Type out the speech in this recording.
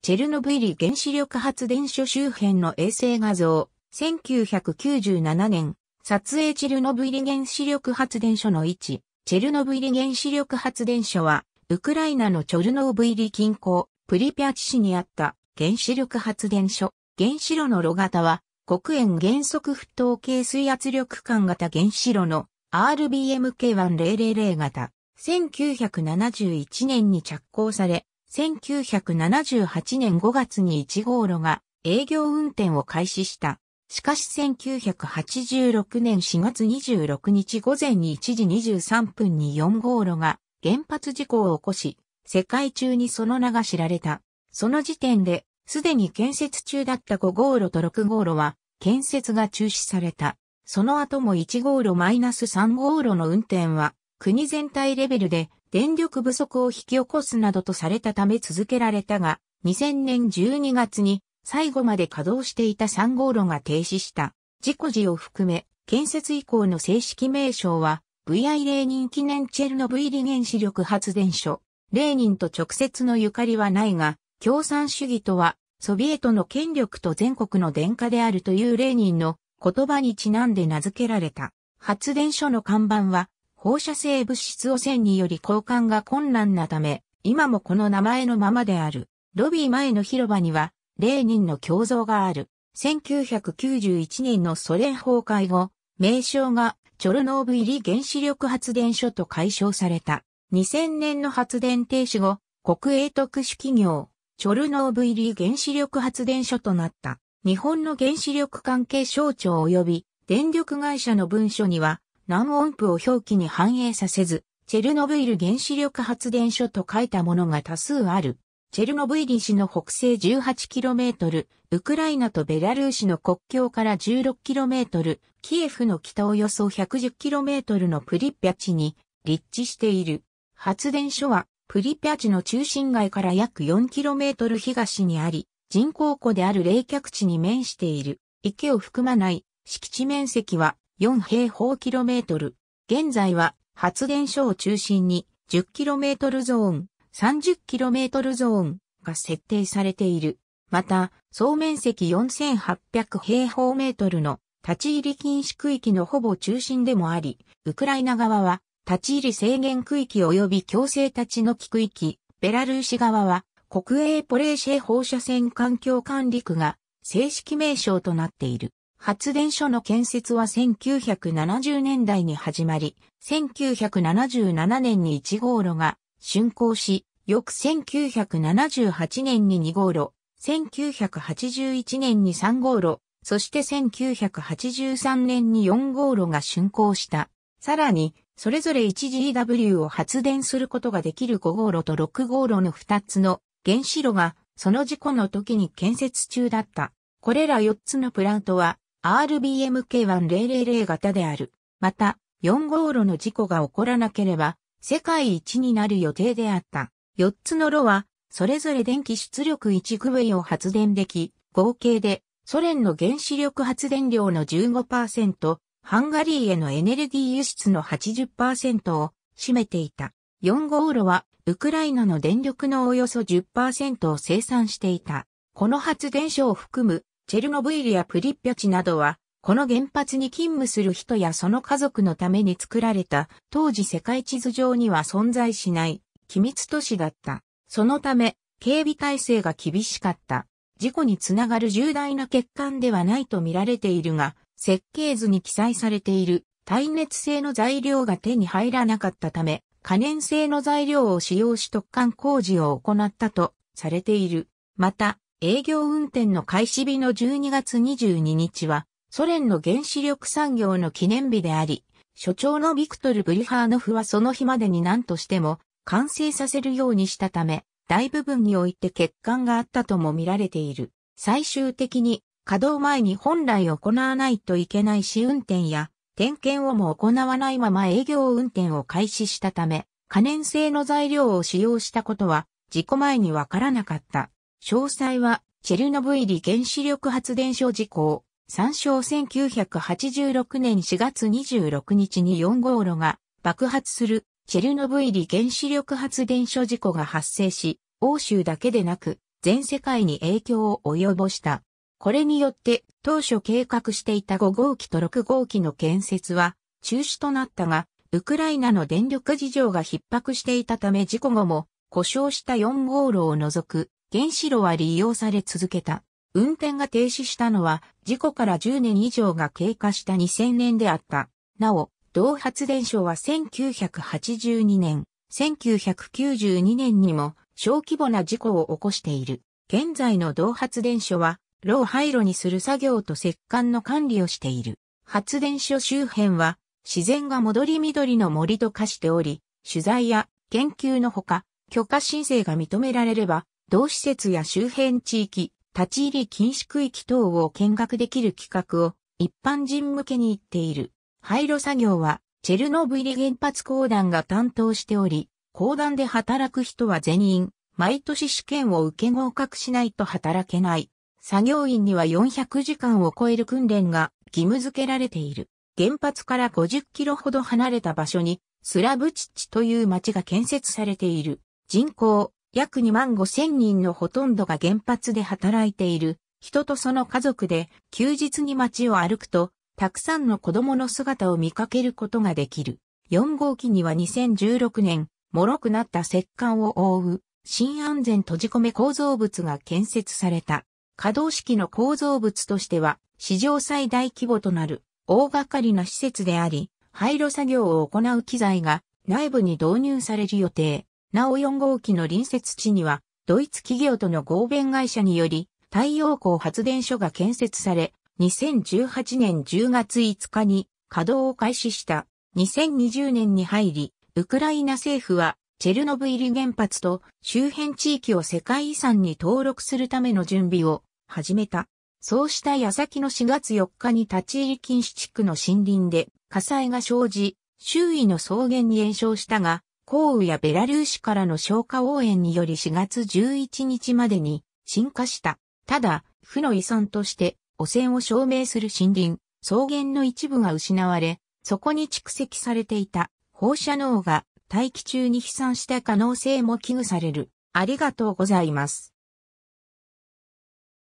チェルノブイリ原子力発電所周辺の衛星画像、1997年、撮影チェルノブイリ原子力発電所の位置、チェルノブイリ原子力発電所は、ウクライナのチョルノーブイリ近郊、プリピャチ市にあった原子力発電所。原子炉の炉型は、黒煙原則沸騰系水圧力管型原子炉の RBMK1000 型。1971年に着工され、1978年5月に1号路が営業運転を開始した。しかし1986年4月26日午前に1時23分に4号路が原発事故を起こし、世界中にその名が知られた。その時点で、すでに建設中だった5号路と6号路は、建設が中止された。その後も1号路 -3 号路の運転は、国全体レベルで電力不足を引き起こすなどとされたため続けられたが、2000年12月に最後まで稼働していた3号路が停止した。事故時を含め、建設以降の正式名称は、VI レーニン記念チェルノブイリ原子力発電所。レーニンと直接のゆかりはないが、共産主義とは、ソビエトの権力と全国の電化であるというレーニンの言葉にちなんで名付けられた。発電所の看板は、放射性物質汚染により交換が困難なため、今もこの名前のままである。ロビー前の広場には、レーニンの胸像がある。1991年のソ連崩壊後、名称がチョルノーブ入り原子力発電所と解消された。2000年の発電停止後、国営特殊企業、チョルノーブ入り原子力発電所となった。日本の原子力関係省庁及び電力会社の文書には、何音符を表記に反映させず、チェルノブイル原子力発電所と書いたものが多数ある。チェルノブイリ市の北西 18km、ウクライナとベラルーシの国境から 16km、キエフの北およそ 110km のプリッピャチに立地している。発電所はプリッピャチの中心街から約 4km 東にあり、人工湖である冷却地に面している。池を含まない敷地面積は4平方キロメートル。現在は発電所を中心に1 0トルゾーン、3 0トルゾーンが設定されている。また、総面積4800平方メートルの立ち入り禁止区域のほぼ中心でもあり、ウクライナ側は立ち入り制限区域及び強制立ちのき区域、ベラルーシ側は国営ポレーシェ放射線環境管理区が正式名称となっている。発電所の建設は1970年代に始まり、1977年に1号路が竣工し、翌1978年に2号路、1981年に3号路、そして1983年に4号路が竣工した。さらに、それぞれ 1GW を発電することができる5号路と6号路の2つの原子炉が、その事故の時に建設中だった。これら4つのプラントは、RBMK1000 型である。また、4号炉の事故が起こらなければ、世界一になる予定であった。4つの炉は、それぞれ電気出力1グウェイを発電でき、合計でソ連の原子力発電量の15%、ハンガリーへのエネルギー輸出の80%を占めていた。4号炉は、ウクライナの電力のおよそ10%を生産していた。この発電所を含むチェルノブイリやプリッピャチなどは、この原発に勤務する人やその家族のために作られた、当時世界地図上には存在しない、機密都市だった。そのため、警備体制が厳しかった。事故につながる重大な欠陥ではないと見られているが、設計図に記載されている耐熱性の材料が手に入らなかったため、可燃性の材料を使用し特貫工事を行ったとされている。また、営業運転の開始日の12月22日は、ソ連の原子力産業の記念日であり、所長のビクトル・ブリハーノフはその日までに何としても完成させるようにしたため、大部分において欠陥があったとも見られている。最終的に稼働前に本来行わないといけない試運転や点検をも行わないまま営業運転を開始したため、可燃性の材料を使用したことは事故前にわからなかった。詳細は、チェルノブイリ原子力発電所事項、参照1986年4月26日に4号炉が爆発するチェルノブイリ原子力発電所事故が発生し、欧州だけでなく全世界に影響を及ぼした。これによって当初計画していた5号機と6号機の建設は中止となったが、ウクライナの電力事情が逼迫していたため事故後も故障した4号炉を除く原子炉は利用され続けた。運転が停止したのは事故から10年以上が経過した2000年であった。なお、同発電所は1982年、1992年にも小規模な事故を起こしている。現在の同発電所は、炉を廃炉にする作業と石棺の管理をしている。発電所周辺は自然が戻り緑の森と化しており、取材や研究のほか、許可申請が認められれば、同施設や周辺地域、立ち入り禁止区域等を見学できる企画を一般人向けに行っている。廃炉作業は、チェルノブイリ原発公団が担当しており、公団で働く人は全員、毎年試験を受け合格しないと働けない。作業員には400時間を超える訓練が義務付けられている。原発から50キロほど離れた場所に、スラブチッチという町が建設されている。人口約2万5千人のほとんどが原発で働いている人とその家族で休日に街を歩くとたくさんの子供の姿を見かけることができる。4号機には2016年、脆くなった石棺を覆う新安全閉じ込め構造物が建設された。可動式の構造物としては史上最大規模となる大掛かりな施設であり、廃炉作業を行う機材が内部に導入される予定。なお4号機の隣接地には、ドイツ企業との合弁会社により、太陽光発電所が建設され、2018年10月5日に稼働を開始した。2020年に入り、ウクライナ政府は、チェルノブイリ原発と周辺地域を世界遺産に登録するための準備を始めた。そうした矢先の4月4日に立ち入り禁止地区の森林で火災が生じ、周囲の草原に延焼したが、降雨やベラルーシからの消火応援により4月11日までに進化した。ただ、負の遺産として汚染を証明する森林、草原の一部が失われ、そこに蓄積されていた放射能が大気中に飛散した可能性も危惧される。ありがとうございます。